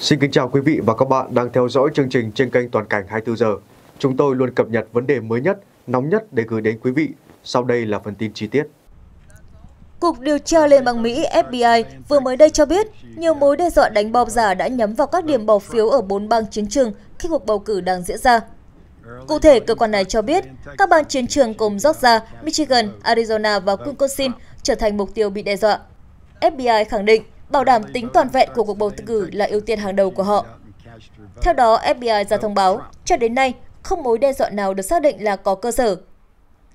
Xin kính chào quý vị và các bạn đang theo dõi chương trình trên kênh Toàn cảnh 24 giờ. Chúng tôi luôn cập nhật vấn đề mới nhất, nóng nhất để gửi đến quý vị. Sau đây là phần tin chi tiết. Cục điều tra Liên bang Mỹ FBI vừa mới đây cho biết nhiều mối đe dọa đánh bom giả đã nhắm vào các điểm bỏ phiếu ở bốn bang chiến trường khi cuộc bầu cử đang diễn ra. Cụ thể, cơ quan này cho biết các bang chiến trường gồm Georgia, Michigan, Arizona và Wisconsin trở thành mục tiêu bị đe dọa. FBI khẳng định bảo đảm tính toàn vẹn của cuộc bầu cử là ưu tiên hàng đầu của họ. Theo đó, FBI ra thông báo, cho đến nay, không mối đe dọa nào được xác định là có cơ sở.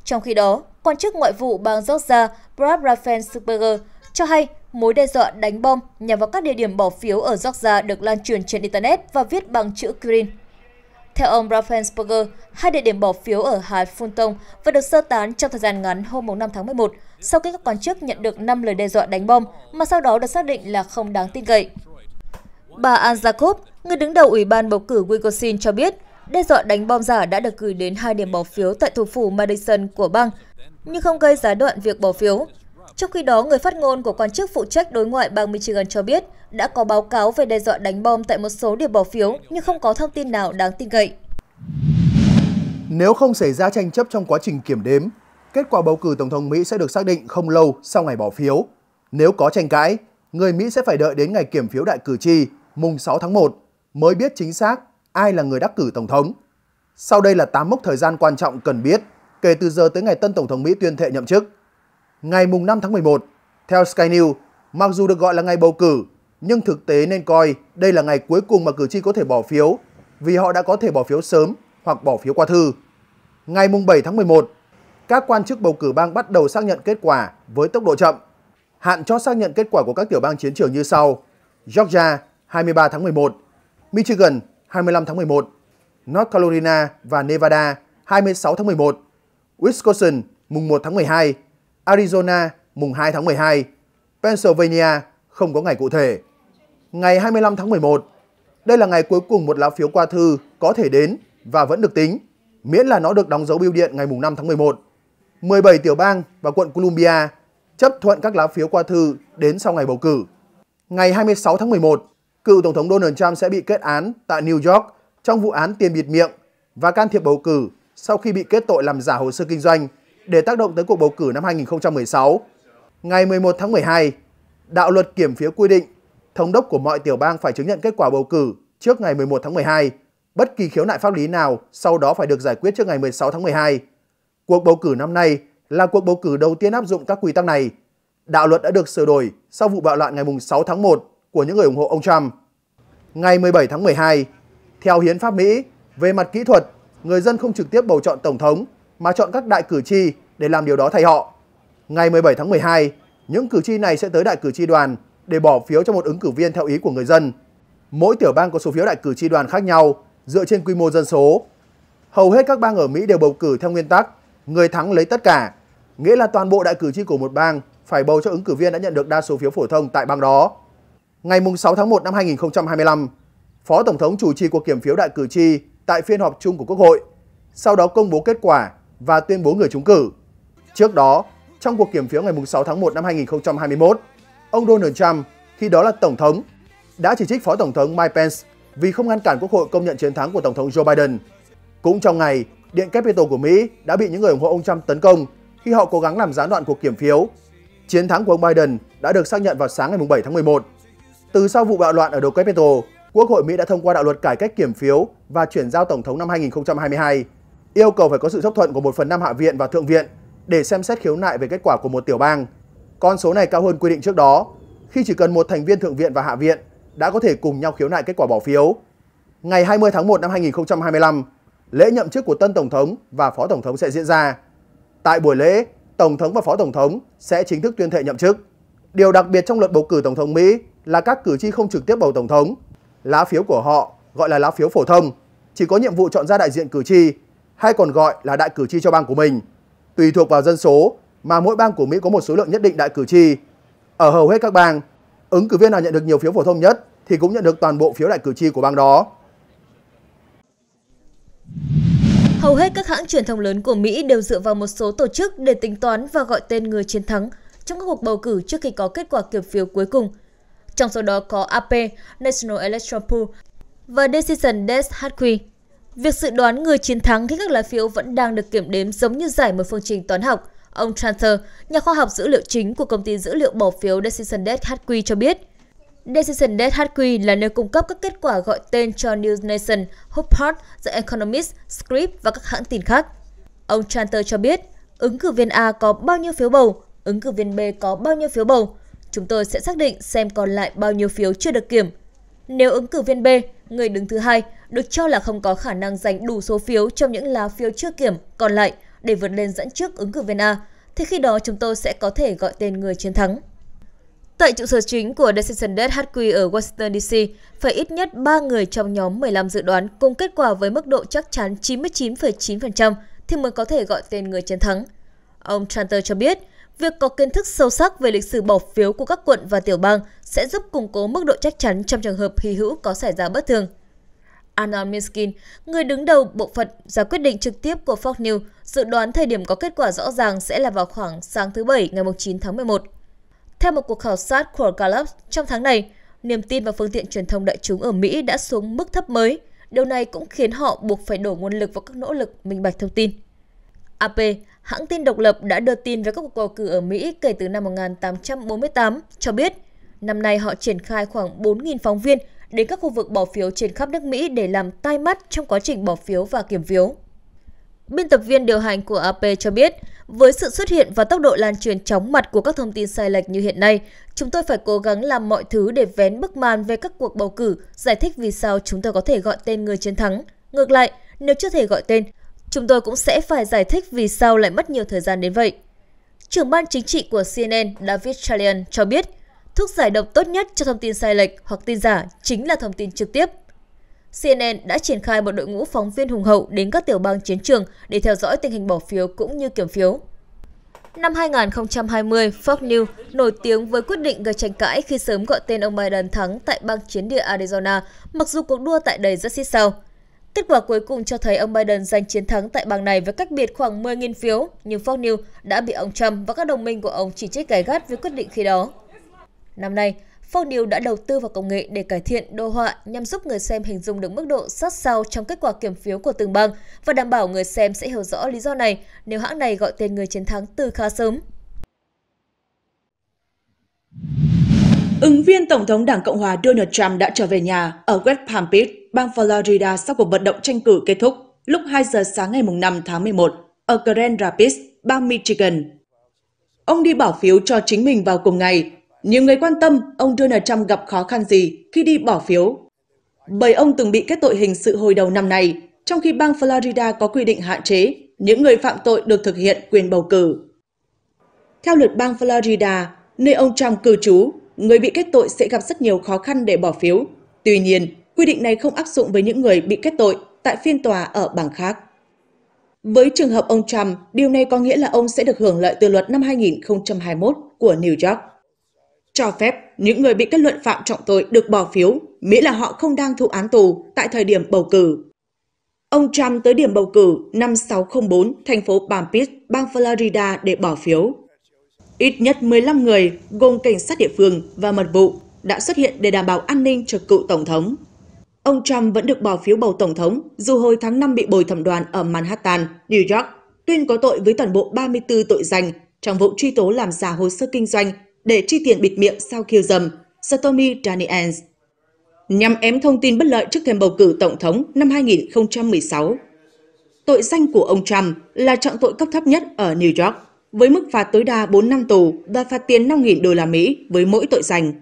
Trong khi đó, quan chức ngoại vụ bang Georgia Brad Raffensperger cho hay mối đe dọa đánh bom nhằm vào các địa điểm bỏ phiếu ở Georgia được lan truyền trên Internet và viết bằng chữ Green. Theo ông Raffensperger, hai địa điểm bỏ phiếu ở Hải Phun Tông và được sơ tán trong thời gian ngắn hôm 5 tháng 11 sau khi các quan chức nhận được 5 lời đe dọa đánh bom mà sau đó được xác định là không đáng tin cậy. Bà An Jacob, người đứng đầu Ủy ban bầu cử Wisconsin cho biết, đe dọa đánh bom giả đã được gửi đến hai điểm bỏ phiếu tại thủ phủ Madison của bang, nhưng không gây gián đoạn việc bỏ phiếu. Trong khi đó, người phát ngôn của quan chức phụ trách đối ngoại bang Michigan cho biết đã có báo cáo về đe dọa đánh bom tại một số điểm bỏ phiếu nhưng không có thông tin nào đáng tin cậy. Nếu không xảy ra tranh chấp trong quá trình kiểm đếm, Kết quả bầu cử Tổng thống Mỹ sẽ được xác định không lâu sau ngày bỏ phiếu. Nếu có tranh cãi, người Mỹ sẽ phải đợi đến ngày kiểm phiếu đại cử tri mùng 6 tháng 1 mới biết chính xác ai là người đắc cử Tổng thống. Sau đây là 8 mốc thời gian quan trọng cần biết kể từ giờ tới ngày tân Tổng thống Mỹ tuyên thệ nhậm chức. Ngày mùng 5 tháng 11, theo Sky News, mặc dù được gọi là ngày bầu cử, nhưng thực tế nên coi đây là ngày cuối cùng mà cử tri có thể bỏ phiếu vì họ đã có thể bỏ phiếu sớm hoặc bỏ phiếu qua thư. Ngày mùng 7 tháng 11, các quan chức bầu cử bang bắt đầu xác nhận kết quả với tốc độ chậm. Hạn cho xác nhận kết quả của các tiểu bang chiến trường như sau: Georgia 23 tháng 11, Michigan 25 tháng 11, North Carolina và Nevada 26 tháng 11, Wisconsin mùng 1 tháng 12, Arizona mùng 2 tháng 12, Pennsylvania không có ngày cụ thể. Ngày 25 tháng 11, đây là ngày cuối cùng một lá phiếu qua thư có thể đến và vẫn được tính, miễn là nó được đóng dấu bưu điện ngày mùng 5 tháng 11. 17 tiểu bang và quận Columbia chấp thuận các lá phiếu qua thư đến sau ngày bầu cử. Ngày 26 tháng 11, cựu Tổng thống Donald Trump sẽ bị kết án tại New York trong vụ án tiền bịt miệng và can thiệp bầu cử sau khi bị kết tội làm giả hồ sơ kinh doanh để tác động tới cuộc bầu cử năm 2016. Ngày 11 tháng 12, đạo luật kiểm phiếu quy định thống đốc của mọi tiểu bang phải chứng nhận kết quả bầu cử trước ngày 11 tháng 12. Bất kỳ khiếu nại pháp lý nào sau đó phải được giải quyết trước ngày 16 tháng 12. Cuộc bầu cử năm nay là cuộc bầu cử đầu tiên áp dụng các quy tắc này. Đạo luật đã được sửa đổi sau vụ bạo loạn ngày 6 tháng 1 của những người ủng hộ ông Trump. Ngày 17 tháng 12, theo hiến pháp Mỹ, về mặt kỹ thuật, người dân không trực tiếp bầu chọn tổng thống mà chọn các đại cử tri để làm điều đó thay họ. Ngày 17 tháng 12, những cử tri này sẽ tới đại cử tri đoàn để bỏ phiếu cho một ứng cử viên theo ý của người dân. Mỗi tiểu bang có số phiếu đại cử tri đoàn khác nhau dựa trên quy mô dân số. Hầu hết các bang ở Mỹ đều bầu cử theo nguyên tắc người thắng lấy tất cả, nghĩa là toàn bộ đại cử tri của một bang phải bầu cho ứng cử viên đã nhận được đa số phiếu phổ thông tại bang đó. Ngày 6 tháng 1 năm 2025, Phó Tổng thống chủ trì cuộc kiểm phiếu đại cử tri tại phiên họp chung của Quốc hội, sau đó công bố kết quả và tuyên bố người trúng cử. Trước đó, trong cuộc kiểm phiếu ngày 6 tháng 1 năm 2021, ông Donald Trump, khi đó là Tổng thống, đã chỉ trích Phó Tổng thống Mike Pence vì không ngăn cản Quốc hội công nhận chiến thắng của Tổng thống Joe Biden. Cũng trong ngày, Điện Capitol của Mỹ đã bị những người ủng hộ ông Trump tấn công khi họ cố gắng làm gián đoạn cuộc kiểm phiếu. Chiến thắng của ông Biden đã được xác nhận vào sáng ngày 7 tháng 11. Từ sau vụ bạo loạn ở đầu Capitol, Quốc hội Mỹ đã thông qua đạo luật cải cách kiểm phiếu và chuyển giao Tổng thống năm 2022, yêu cầu phải có sự chấp thuận của một phần năm Hạ viện và Thượng viện để xem xét khiếu nại về kết quả của một tiểu bang. Con số này cao hơn quy định trước đó, khi chỉ cần một thành viên Thượng viện và Hạ viện đã có thể cùng nhau khiếu nại kết quả bỏ phiếu. Ngày 20 tháng 1 năm 2025, lễ nhậm chức của tân Tổng thống và Phó Tổng thống sẽ diễn ra. Tại buổi lễ, Tổng thống và Phó Tổng thống sẽ chính thức tuyên thệ nhậm chức. Điều đặc biệt trong luật bầu cử Tổng thống Mỹ là các cử tri không trực tiếp bầu Tổng thống. Lá phiếu của họ gọi là lá phiếu phổ thông, chỉ có nhiệm vụ chọn ra đại diện cử tri hay còn gọi là đại cử tri cho bang của mình. Tùy thuộc vào dân số mà mỗi bang của Mỹ có một số lượng nhất định đại cử tri. Ở hầu hết các bang, ứng cử viên nào nhận được nhiều phiếu phổ thông nhất thì cũng nhận được toàn bộ phiếu đại cử tri của bang đó. Hầu hết các hãng truyền thông lớn của Mỹ đều dựa vào một số tổ chức để tính toán và gọi tên người chiến thắng trong các cuộc bầu cử trước khi có kết quả kiểm phiếu cuối cùng. Trong số đó có AP, National Electoral Pool và Decision Desk Hatkey. Việc dự đoán người chiến thắng khi các lá phiếu vẫn đang được kiểm đếm giống như giải một phương trình toán học. Ông Tranter, nhà khoa học dữ liệu chính của công ty dữ liệu bỏ phiếu Decision Desk Hatkey cho biết – Decision DHQ là nơi cung cấp các kết quả gọi tên cho News Nation, HuffPost, The Economist, Scrip và các hãng tin khác. Ông Chanter cho biết, ứng cử viên A có bao nhiêu phiếu bầu, ứng cử viên B có bao nhiêu phiếu bầu. Chúng tôi sẽ xác định xem còn lại bao nhiêu phiếu chưa được kiểm. Nếu ứng cử viên B, người đứng thứ hai, được cho là không có khả năng giành đủ số phiếu trong những lá phiếu chưa kiểm còn lại để vượt lên dẫn trước ứng cử viên A, thì khi đó chúng tôi sẽ có thể gọi tên người chiến thắng. Tại trụ sở chính của Decision Sensenet HQ ở Washington DC, phải ít nhất 3 người trong nhóm 15 dự đoán cùng kết quả với mức độ chắc chắn 99,9% thì mới có thể gọi tên người chiến thắng. Ông Tranter cho biết, việc có kiến thức sâu sắc về lịch sử bỏ phiếu của các quận và tiểu bang sẽ giúp củng cố mức độ chắc chắn trong trường hợp hy hữu có xảy ra bất thường. Anna Miskin, người đứng đầu bộ phận ra quyết định trực tiếp của Fox News, dự đoán thời điểm có kết quả rõ ràng sẽ là vào khoảng sáng thứ Bảy ngày 9 tháng 11. Theo một cuộc khảo sát của Gallup trong tháng này, niềm tin vào phương tiện truyền thông đại chúng ở Mỹ đã xuống mức thấp mới. Điều này cũng khiến họ buộc phải đổ nguồn lực vào các nỗ lực minh bạch thông tin. AP, hãng tin độc lập đã đưa tin về các cuộc bầu cử ở Mỹ kể từ năm 1848, cho biết năm nay họ triển khai khoảng 4.000 phóng viên đến các khu vực bỏ phiếu trên khắp nước Mỹ để làm tai mắt trong quá trình bỏ phiếu và kiểm phiếu. Biên tập viên điều hành của AP cho biết, với sự xuất hiện và tốc độ lan truyền chóng mặt của các thông tin sai lệch như hiện nay, chúng tôi phải cố gắng làm mọi thứ để vén bức màn về các cuộc bầu cử, giải thích vì sao chúng tôi có thể gọi tên người chiến thắng. Ngược lại, nếu chưa thể gọi tên, chúng tôi cũng sẽ phải giải thích vì sao lại mất nhiều thời gian đến vậy. Trưởng ban chính trị của CNN David Chalian cho biết, thuốc giải độc tốt nhất cho thông tin sai lệch hoặc tin giả chính là thông tin trực tiếp – CNN đã triển khai một đội ngũ phóng viên hùng hậu đến các tiểu bang chiến trường để theo dõi tình hình bỏ phiếu cũng như kiểm phiếu. Năm 2020, Fox News nổi tiếng với quyết định gây tranh cãi khi sớm gọi tên ông Biden thắng tại bang chiến địa Arizona, mặc dù cuộc đua tại đây rất xít sao. Kết quả cuối cùng cho thấy ông Biden giành chiến thắng tại bang này với cách biệt khoảng 10.000 phiếu, nhưng Fox News đã bị ông Trump và các đồng minh của ông chỉ trích gay gắt với quyết định khi đó. Năm nay, Phong Điều đã đầu tư vào công nghệ để cải thiện đồ họa nhằm giúp người xem hình dung được mức độ sát sao trong kết quả kiểm phiếu của từng bang và đảm bảo người xem sẽ hiểu rõ lý do này nếu hãng này gọi tên người chiến thắng từ khá sớm. Ứng viên Tổng thống Đảng Cộng hòa Donald Trump đã trở về nhà ở West Palm Beach, bang Florida sau cuộc vận động tranh cử kết thúc lúc 2 giờ sáng ngày 5 tháng 11 ở Grand Rapids, bang Michigan. Ông đi bỏ phiếu cho chính mình vào cùng ngày nhiều người quan tâm ông Donald Trump gặp khó khăn gì khi đi bỏ phiếu. Bởi ông từng bị kết tội hình sự hồi đầu năm nay, trong khi bang Florida có quy định hạn chế những người phạm tội được thực hiện quyền bầu cử. Theo luật bang Florida, nơi ông Trump cư trú, người bị kết tội sẽ gặp rất nhiều khó khăn để bỏ phiếu. Tuy nhiên, quy định này không áp dụng với những người bị kết tội tại phiên tòa ở bang khác. Với trường hợp ông Trump, điều này có nghĩa là ông sẽ được hưởng lợi từ luật năm 2021 của New York cho phép những người bị kết luận phạm trọng tội được bỏ phiếu miễn là họ không đang thụ án tù tại thời điểm bầu cử. Ông Trump tới điểm bầu cử 5604 thành phố Palm bang Florida để bỏ phiếu. Ít nhất 15 người, gồm cảnh sát địa phương và mật vụ, đã xuất hiện để đảm bảo an ninh cho cựu Tổng thống. Ông Trump vẫn được bỏ phiếu bầu Tổng thống dù hồi tháng 5 bị bồi thẩm đoàn ở Manhattan, New York, tuyên có tội với toàn bộ 34 tội danh trong vụ truy tố làm giả hồ sơ kinh doanh để chi tiền bịt miệng sau khiêu dầm, Satomi Daniels. Nhằm ém thông tin bất lợi trước thêm bầu cử Tổng thống năm 2016. Tội danh của ông Trump là trọng tội cấp thấp nhất ở New York, với mức phạt tối đa 4 năm tù và phạt tiền 5.000 đô la Mỹ với mỗi tội danh.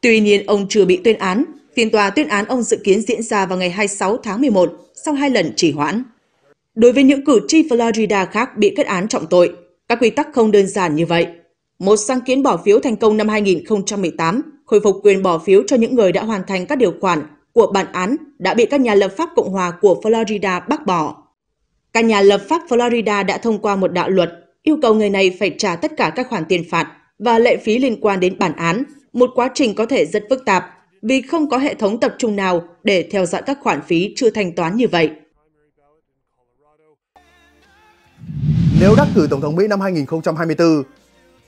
Tuy nhiên, ông chưa bị tuyên án. Phiên tòa tuyên án ông dự kiến diễn ra vào ngày 26 tháng 11 sau hai lần trì hoãn. Đối với những cử tri Florida khác bị kết án trọng tội, các quy tắc không đơn giản như vậy một sáng kiến bỏ phiếu thành công năm 2018, khôi phục quyền bỏ phiếu cho những người đã hoàn thành các điều khoản của bản án đã bị các nhà lập pháp Cộng hòa của Florida bác bỏ. Các nhà lập pháp Florida đã thông qua một đạo luật yêu cầu người này phải trả tất cả các khoản tiền phạt và lệ phí liên quan đến bản án, một quá trình có thể rất phức tạp vì không có hệ thống tập trung nào để theo dõi các khoản phí chưa thanh toán như vậy. Nếu đắc cử Tổng thống Mỹ năm 2024,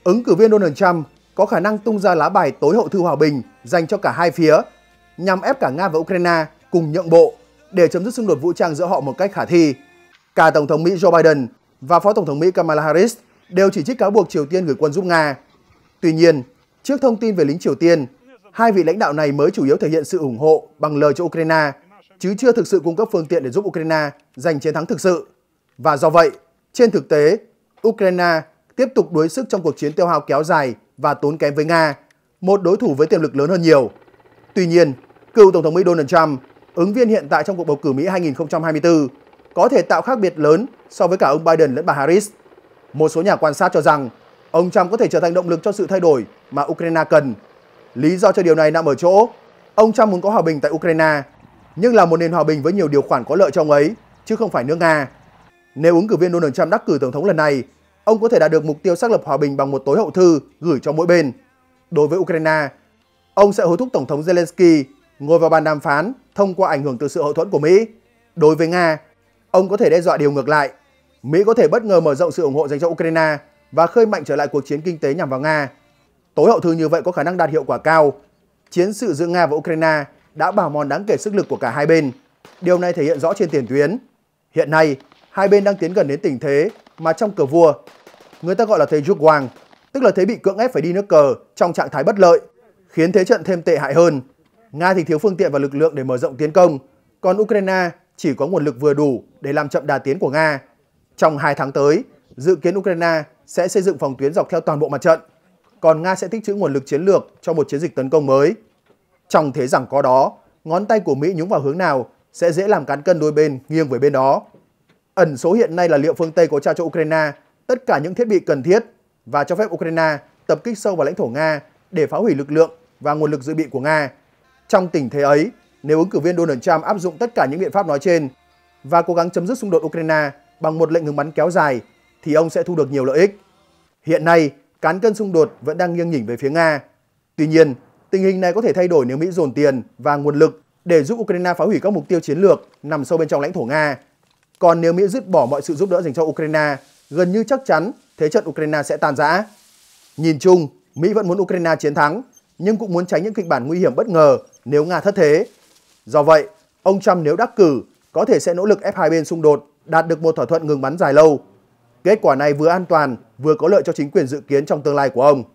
ứng cử viên Donald Trump có khả năng tung ra lá bài tối hậu thư hòa bình dành cho cả hai phía nhằm ép cả Nga và Ukraine cùng nhượng bộ để chấm dứt xung đột vũ trang giữa họ một cách khả thi. Cả Tổng thống Mỹ Joe Biden và Phó Tổng thống Mỹ Kamala Harris đều chỉ trích cáo buộc Triều Tiên gửi quân giúp Nga. Tuy nhiên, trước thông tin về lính Triều Tiên, hai vị lãnh đạo này mới chủ yếu thể hiện sự ủng hộ bằng lời cho Ukraine, chứ chưa thực sự cung cấp phương tiện để giúp Ukraine giành chiến thắng thực sự. Và do vậy, trên thực tế, Ukraine tiếp tục đuối sức trong cuộc chiến tiêu hao kéo dài và tốn kém với Nga, một đối thủ với tiềm lực lớn hơn nhiều. Tuy nhiên, cựu Tổng thống Mỹ Donald Trump, ứng viên hiện tại trong cuộc bầu cử Mỹ 2024, có thể tạo khác biệt lớn so với cả ông Biden lẫn bà Harris. Một số nhà quan sát cho rằng ông Trump có thể trở thành động lực cho sự thay đổi mà Ukraine cần. Lý do cho điều này nằm ở chỗ ông Trump muốn có hòa bình tại Ukraine, nhưng là một nền hòa bình với nhiều điều khoản có lợi cho ông ấy, chứ không phải nước Nga. Nếu ứng cử viên Donald Trump đắc cử tổng thống lần này ông có thể đạt được mục tiêu xác lập hòa bình bằng một tối hậu thư gửi cho mỗi bên. Đối với Ukraine, ông sẽ hối thúc Tổng thống Zelensky ngồi vào bàn đàm phán thông qua ảnh hưởng từ sự hậu thuẫn của Mỹ. Đối với Nga, ông có thể đe dọa điều ngược lại. Mỹ có thể bất ngờ mở rộng sự ủng hộ dành cho Ukraine và khơi mạnh trở lại cuộc chiến kinh tế nhằm vào Nga. Tối hậu thư như vậy có khả năng đạt hiệu quả cao. Chiến sự giữa Nga và Ukraine đã bào mòn đáng kể sức lực của cả hai bên. Điều này thể hiện rõ trên tiền tuyến. Hiện nay, hai bên đang tiến gần đến tình thế mà trong cờ vua người ta gọi là thế rút hoàng, tức là thế bị cưỡng ép phải đi nước cờ trong trạng thái bất lợi, khiến thế trận thêm tệ hại hơn. Nga thì thiếu phương tiện và lực lượng để mở rộng tiến công, còn Ukraine chỉ có nguồn lực vừa đủ để làm chậm đà tiến của Nga. Trong 2 tháng tới, dự kiến Ukraine sẽ xây dựng phòng tuyến dọc theo toàn bộ mặt trận, còn Nga sẽ tích trữ nguồn lực chiến lược cho một chiến dịch tấn công mới. Trong thế rằng có đó, ngón tay của Mỹ nhúng vào hướng nào sẽ dễ làm cán cân đôi bên nghiêng về bên đó. Ẩn số hiện nay là liệu phương Tây có trao cho Ukraine tất cả những thiết bị cần thiết và cho phép Ukraine tập kích sâu vào lãnh thổ Nga để phá hủy lực lượng và nguồn lực dự bị của Nga. Trong tình thế ấy, nếu ứng cử viên Donald Trump áp dụng tất cả những biện pháp nói trên và cố gắng chấm dứt xung đột Ukraine bằng một lệnh ngừng bắn kéo dài, thì ông sẽ thu được nhiều lợi ích. Hiện nay, cán cân xung đột vẫn đang nghiêng nhỉnh về phía Nga. Tuy nhiên, tình hình này có thể thay đổi nếu Mỹ dồn tiền và nguồn lực để giúp Ukraine phá hủy các mục tiêu chiến lược nằm sâu bên trong lãnh thổ Nga. Còn nếu Mỹ dứt bỏ mọi sự giúp đỡ dành cho Ukraine, gần như chắc chắn thế trận Ukraine sẽ tan rã. Nhìn chung, Mỹ vẫn muốn Ukraine chiến thắng, nhưng cũng muốn tránh những kịch bản nguy hiểm bất ngờ nếu Nga thất thế. Do vậy, ông Trump nếu đắc cử có thể sẽ nỗ lực ép hai bên xung đột đạt được một thỏa thuận ngừng bắn dài lâu. Kết quả này vừa an toàn, vừa có lợi cho chính quyền dự kiến trong tương lai của ông.